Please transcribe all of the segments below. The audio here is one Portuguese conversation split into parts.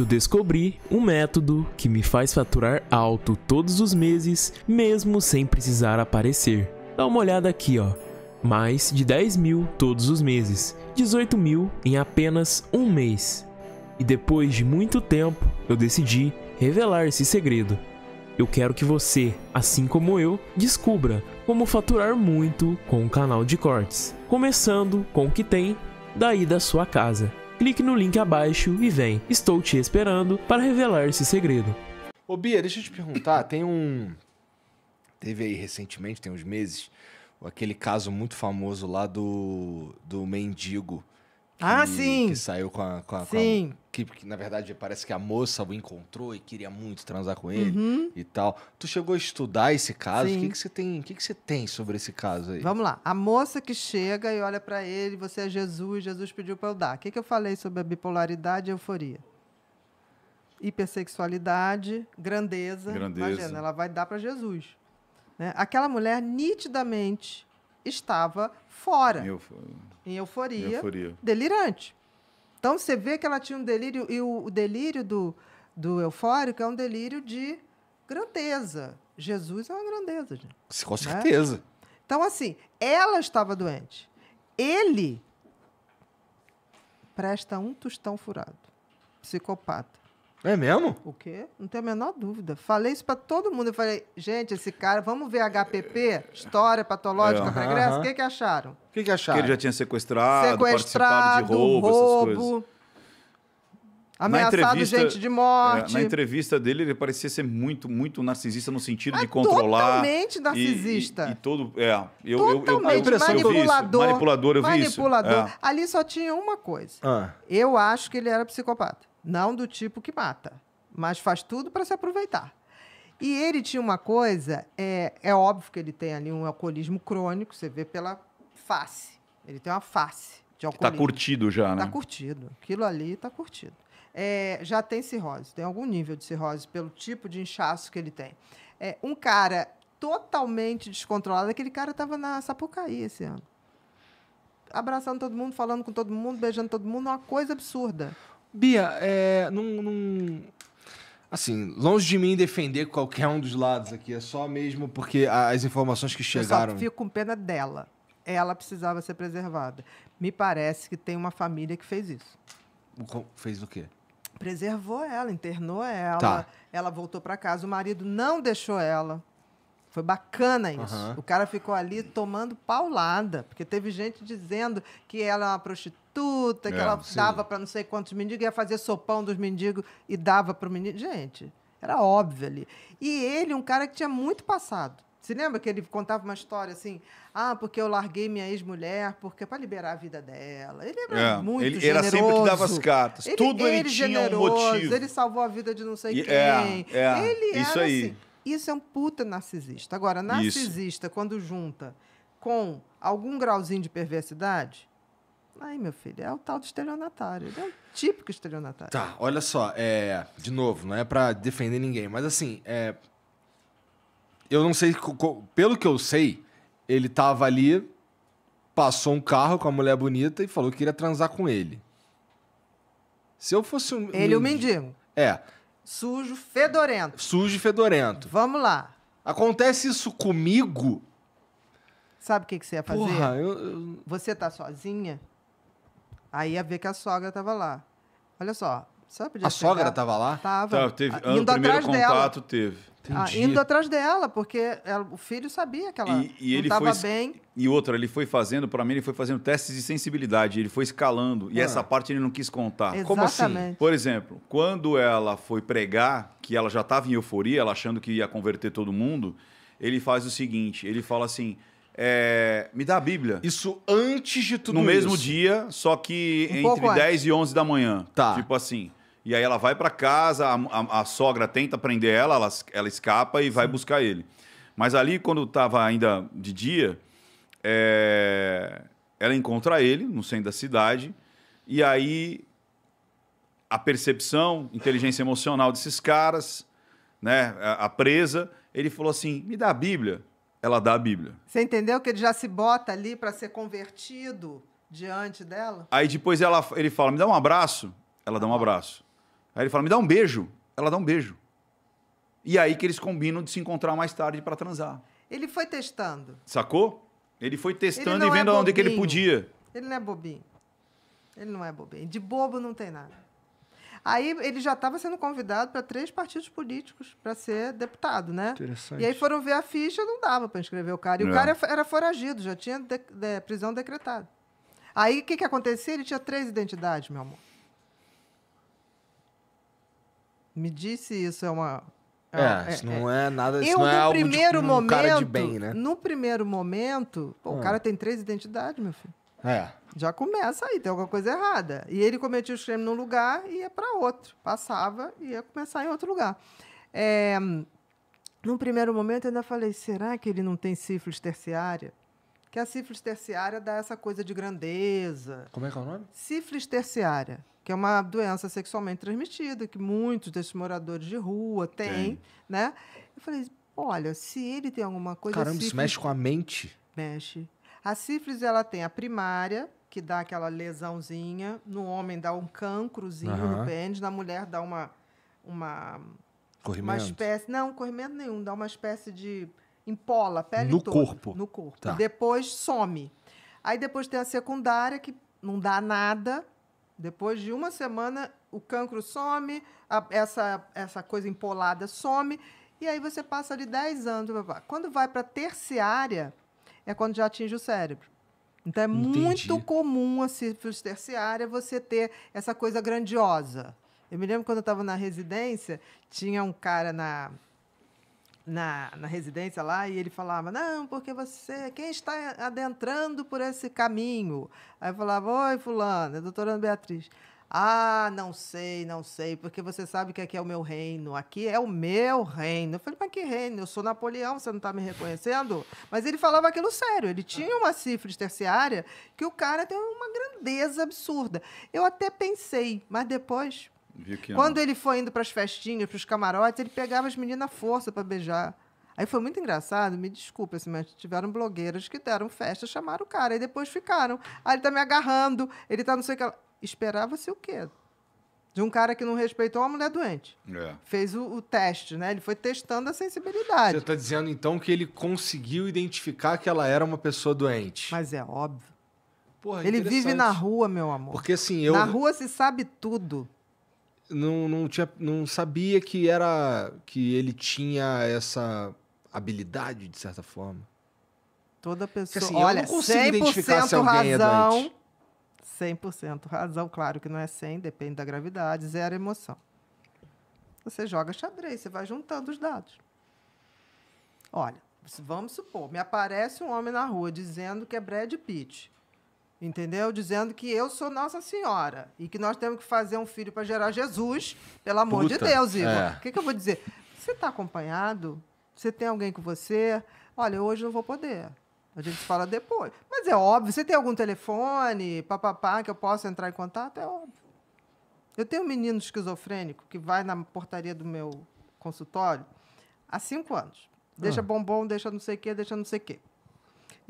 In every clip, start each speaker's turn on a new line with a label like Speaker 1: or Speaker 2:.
Speaker 1: eu descobri um método que me faz faturar alto todos os meses, mesmo sem precisar aparecer. Dá uma olhada aqui, ó. Mais de 10 mil todos os meses, 18 mil em apenas um mês. E depois de muito tempo, eu decidi revelar esse segredo. Eu quero que você, assim como eu, descubra como faturar muito com o canal de cortes, começando com o que tem daí da sua casa clique no link abaixo e vem. Estou te esperando para revelar esse segredo.
Speaker 2: Ô Bia, deixa eu te perguntar, tem um... Teve aí recentemente, tem uns meses, aquele caso muito famoso lá do, do mendigo ah, sim. Que saiu com a. Com a sim. Com a, que, que, na verdade, parece que a moça o encontrou e queria muito transar com ele uhum. e tal. Tu chegou a estudar esse caso? Sim. O que, que, você tem, o que, que você tem sobre esse caso aí? Vamos lá. A moça que chega e olha para
Speaker 3: ele, você é Jesus, Jesus pediu para eu dar. O que, que eu falei sobre a bipolaridade e a euforia? Hipersexualidade, grandeza. Grandeza. Imagina, ela vai dar para Jesus. Né? Aquela mulher, nitidamente, estava fora. Em, em euforia, em euforia, delirante. Então você vê que ela tinha um delírio, e o, o delírio do, do eufórico é um delírio de grandeza. Jesus é uma grandeza,
Speaker 2: gente. Com né? certeza. Né?
Speaker 3: Então, assim, ela estava doente. Ele presta um tostão furado. Psicopata. É mesmo? O quê? Não tenho a menor dúvida. Falei isso pra todo mundo. Eu falei, gente, esse cara, vamos ver HPP, história patológica, é, regresso. O que, que acharam? O
Speaker 2: que, que acharam? Que ele já tinha
Speaker 1: sequestrado, sequestrado participado de roubo, roubo essas coisas. Ameaçado gente de
Speaker 3: morte. É, na
Speaker 1: entrevista dele, ele parecia ser muito, muito narcisista no sentido Mas é de controlar. Totalmente narcisista. E, e, e todo. É, eu, totalmente eu, eu, eu, eu manipulador. manipulador, eu vi isso.
Speaker 3: Manipulador. É. Ali só tinha uma coisa. Ah. Eu acho que ele era psicopata. Não do tipo que mata, mas faz tudo para se aproveitar. E ele tinha uma coisa, é, é óbvio que ele tem ali um alcoolismo crônico, você vê pela face. Ele tem uma face de tá alcoolismo. Está curtido já, tá né? Está curtido. Aquilo ali está curtido. É, já tem cirrose, tem algum nível de cirrose pelo tipo de inchaço que ele tem. É, um cara totalmente descontrolado, aquele cara estava na Sapucaí esse ano. Abraçando todo mundo, falando com todo mundo, beijando todo mundo, uma coisa absurda.
Speaker 2: Bia, é, num, num, Assim, longe de mim defender qualquer um dos lados aqui, é só mesmo porque as informações que chegaram. Eu só fico
Speaker 3: com pena dela. Ela precisava ser preservada. Me parece que tem uma família que fez isso.
Speaker 2: O, fez o quê?
Speaker 3: Preservou ela, internou ela, tá. ela voltou para casa, o marido não deixou ela. Foi bacana isso. Uhum. O cara ficou ali tomando paulada, porque teve gente dizendo que ela é uma prostituta, é, que ela sim. dava para não sei quantos mendigos, ia fazer sopão dos mendigos e dava para o menino. Gente, era óbvio ali. E ele, um cara que tinha muito passado. Se lembra que ele contava uma história assim? Ah, porque eu larguei minha ex-mulher porque para liberar a vida dela. Ele era é, muito ele generoso. Era sempre que dava as cartas. Ele, Tudo ele, ele tinha generoso, um motivo. Ele salvou a vida de não sei e, é, quem. É, é, ele isso aí. Assim, isso é um puta narcisista. Agora, narcisista, Isso. quando junta com algum grauzinho de perversidade, Aí, meu filho, é o tal do estelionatário. Ele é o típico estelionatário. Tá,
Speaker 2: olha só, é, de novo, não é para defender ninguém, mas assim, é, eu não sei, pelo que eu sei, ele tava ali, passou um carro com a mulher bonita e falou que queria transar com ele. Se eu fosse um. Ele, um, o mendigo. É.
Speaker 3: Sujo, fedorento.
Speaker 2: Sujo e fedorento.
Speaker 3: Vamos lá.
Speaker 2: Acontece isso comigo?
Speaker 3: Sabe o que, que você ia fazer? Porra, eu, eu... Você tá sozinha? Aí ia ver que a sogra tava lá. Olha só. sabe? a pegar? sogra tava
Speaker 1: lá? Tava. Tá, teve, ah, Indo o primeiro atrás contato dela. teve. Ah, indo atrás
Speaker 3: dela, porque ela, o filho sabia que ela estava bem.
Speaker 1: E outra, ele foi fazendo, para mim, ele foi fazendo testes de sensibilidade, ele foi escalando. Ah. E essa parte ele não quis contar. Exatamente. Como assim? Por exemplo, quando ela foi pregar, que ela já estava em euforia, ela achando que ia converter todo mundo, ele faz o seguinte: ele fala assim. É, me dá a Bíblia. Isso
Speaker 2: antes de
Speaker 1: tudo No mesmo isso. dia, só que um entre 10 e 11 da manhã. Tá. Tipo assim. E aí ela vai para casa, a, a, a, sogra tenta prender ela, ela, ela escapa e vai buscar ele. Mas ali, quando estava ainda de dia, é... ela encontra ele no centro da cidade. E aí a percepção, inteligência emocional desses caras, né, a, a presa, ele falou assim: "Me dá a Bíblia". Ela dá a Bíblia.
Speaker 3: Você entendeu que ele já se bota ali para ser convertido diante dela?
Speaker 1: Aí depois ela, ele fala: "Me dá um abraço". Ela ah. dá um abraço. Aí ele fala: me dá um beijo. Ela dá um beijo. E aí que eles combinam de se encontrar mais tarde para transar.
Speaker 3: Ele foi testando.
Speaker 1: Sacou? Ele foi testando ele e é vendo é onde que ele podia.
Speaker 3: Ele não é bobinho. Ele não é bobinho. De bobo não tem nada. Aí ele já estava sendo convidado para três partidos políticos para ser deputado, né? Interessante. E aí foram ver a ficha, não dava para inscrever o cara. E o é. cara era foragido, já tinha de, de, prisão decretada. Aí o que, que acontecia? Ele tinha três identidades, meu amor. Me disse isso, é uma. É, é, é isso não é. é, nada. Isso eu, não é algo tipo, primeiro de, um momento, cara de bem, né? No primeiro momento, pô, o hum. cara tem três identidades, meu filho. É. Já começa aí, tem alguma coisa errada. E ele cometia o crime num lugar e ia para outro. Passava e ia começar em outro lugar. É, num primeiro momento, eu ainda falei: será que ele não tem sífilis terciária? Que a sífilis terciária dá essa coisa de grandeza. Como é que é o nome? Sífilis terciária que é uma doença sexualmente transmitida, que muitos desses moradores de rua têm, Sim. né? Eu falei, olha, se ele tem alguma coisa... Caramba, sífilis... isso mexe com a
Speaker 2: mente? Mexe.
Speaker 3: A sífilis, ela tem a primária, que dá aquela lesãozinha, no homem dá um cancrozinho uhum. no pênis, na mulher dá uma... uma corrimento? Uma espécie... Não, corrimento nenhum, dá uma espécie de... Empola, pele no toda. corpo. No corpo. Tá. Depois some. Aí depois tem a secundária, que não dá nada, depois de uma semana, o cancro some, a, essa, essa coisa empolada some, e aí você passa ali 10 anos. Quando vai para terciária, é quando já atinge o cérebro. Então, é Entendi. muito comum a assim, cifra terciária você ter essa coisa grandiosa. Eu me lembro quando eu estava na residência, tinha um cara na, na, na residência lá e ele falava: Não, porque você, quem está adentrando por esse caminho? Aí eu falava: Oi, Fulano, é doutora Ana Beatriz. Ah, não sei, não sei, porque você sabe que aqui é o meu reino, aqui é o meu reino. Eu falei, mas que reino? Eu sou Napoleão, você não está me reconhecendo? Mas ele falava aquilo sério, ele tinha uma cifra terciária que o cara tem uma grandeza absurda. Eu até pensei, mas depois quando ele foi indo para as festinhas, para os camarotes, ele pegava as meninas à força para beijar. Aí foi muito engraçado, me desculpa, assim, mas tiveram blogueiras que deram festa, chamaram o cara, e depois ficaram. Aí ele tá me agarrando, ele tá não sei o que. Esperava-se o quê? De um cara que não respeitou uma mulher
Speaker 2: doente. É. Fez o, o, teste, né? Ele foi testando a sensibilidade. Você está dizendo, então, que ele conseguiu identificar que ela era uma pessoa doente. Mas é óbvio. Porra, ele vive na
Speaker 3: rua, meu amor. Porque
Speaker 2: assim, eu. Na rua se sabe tudo não, não, tinha, não sabia que era que ele tinha essa habilidade, de certa forma.
Speaker 3: Toda pessoa. Assim, Olha, eu não consigo identificar se alguém razão, é doente. 100% razão, claro que não é 100, depende da gravidade, zero emoção. Você joga xadrez, você vai juntando os dados. Olha, vamos supor, me aparece um homem na rua dizendo que é Brad Pitt entendeu? Dizendo que eu sou Nossa Senhora e que nós temos que fazer um filho para gerar Jesus, pelo amor Puta, de Deus, Igor. O é. que, que eu vou dizer? Você está acompanhado? Você tem alguém com você? Olha, hoje não vou poder. A gente fala depois. Mas é óbvio, você tem algum telefone, papapá, que eu possa entrar em contato? É óbvio. Eu tenho um menino esquizofrênico que vai na portaria do meu consultório há cinco anos. Deixa ah. bombom, deixa não sei o quê, deixa não sei o quê.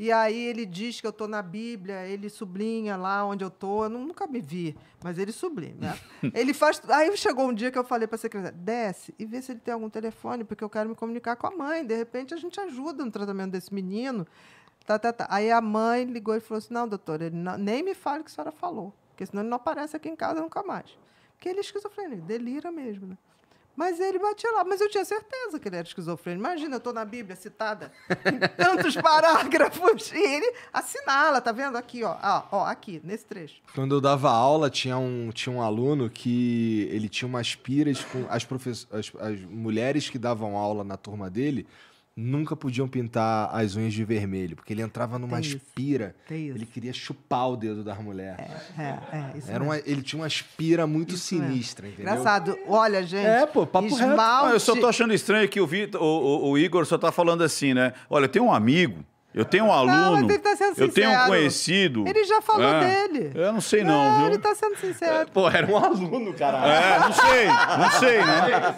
Speaker 3: E aí ele diz que eu estou na Bíblia, ele sublinha lá onde eu estou, Eu nunca me vi, mas ele sublinha. Né? ele faz. Aí chegou um dia que eu falei para a secretária: desce e vê se ele tem algum telefone, porque eu quero me comunicar com a mãe. De repente a gente ajuda no tratamento desse menino. Tá, tá, tá. Aí a mãe ligou e falou assim: não, doutor, ele não, nem me fale o que a senhora falou, porque senão ele não aparece aqui em casa nunca mais. Porque ele é esquizofrênico, delira mesmo, né? Mas ele batia lá. Mas eu tinha certeza que ele era esquizofrênico. Imagina, eu estou na Bíblia citada em tantos parágrafos. E ele assinala, tá vendo? Aqui, ó. Ah, ó, aqui, nesse trecho.
Speaker 2: Quando eu dava aula, tinha um, tinha um aluno que ele tinha umas piras com as, as, as mulheres que davam aula na turma dele nunca podiam pintar as unhas de vermelho, porque ele entrava numa Tem aspira, ele queria chupar o dedo da mulher. É, é, é, isso Era uma, ele tinha uma aspira muito isso sinistra, mesmo. entendeu? Engraçado. Olha, gente. É, pô, papo esmalte... reto. Ah,
Speaker 1: eu só tô achando estranho que o, Victor o, o, o Igor só tá falando assim, né? Olha, tem um amigo eu tenho um aluno. Tá não, eu tenho um conhecido. Ele já falou é, dele. Eu não sei, não, não viu? Ele tá sendo sincero. É, pô, era um aluno, caralho. É, não sei, não sei, né?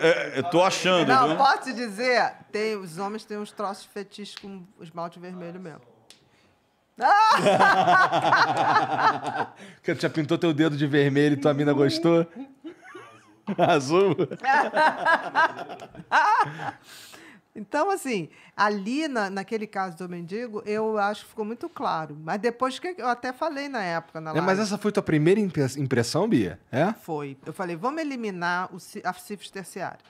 Speaker 1: É, eu tô achando. Não, né? posso
Speaker 3: te dizer, tem, os homens têm uns troços fetiches com esmalte vermelho mesmo.
Speaker 2: Ah! que tu já pintou teu dedo de vermelho e tua mina gostou? Azul? Então, assim,
Speaker 3: ali na, naquele caso do mendigo, eu acho que ficou muito claro. Mas depois que eu até falei na época, na é, live, Mas essa foi
Speaker 2: tua primeira impressão, Bia? É?
Speaker 3: Foi. Eu falei, vamos eliminar o, a terciário. terciária.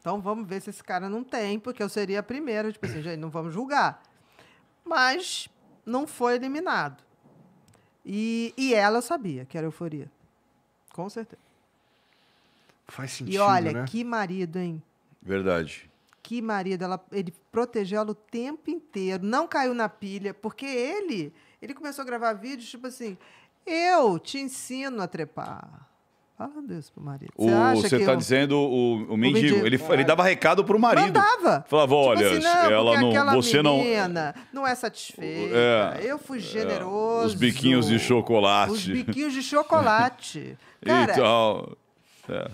Speaker 3: Então vamos ver se esse cara não tem, porque eu seria a primeira. Tipo assim, gente, não vamos julgar. Mas não foi eliminado. E, e ela sabia que era euforia. Com certeza.
Speaker 1: Faz sentido. E olha, né? que
Speaker 3: marido, hein?
Speaker 1: Verdade
Speaker 3: que marido, ela, ele protegeu ela o tempo inteiro, não caiu na pilha, porque ele, ele começou a gravar vídeos tipo assim, eu te ensino a trepar. Fala Deus pro marido. Você está eu...
Speaker 1: dizendo o, o, mendigo. o mendigo. Ele, ele é. dava recado pro marido. Mandava. Falava, tipo olha, assim, não, ela não. Você não.
Speaker 3: Não é satisfeita. É, eu fui é. generoso. É, os biquinhos de
Speaker 1: chocolate. Os biquinhos
Speaker 3: de chocolate.
Speaker 1: Então, Cara, e tal. É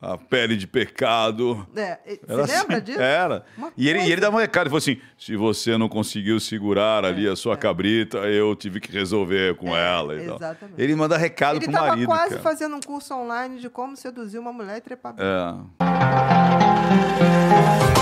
Speaker 1: a pele de pecado.
Speaker 3: É, era você lembra assim, disso?
Speaker 1: Era. e ele, e ele dava um recado, e falou assim, se você não conseguiu segurar é, ali a sua é, é. cabrita, eu tive que resolver com é, ela. E exatamente. Tal. Ele manda recado ele pro marido. Ele tava quase cara.
Speaker 3: fazendo um curso online de como seduzir uma mulher e trepar.
Speaker 1: É.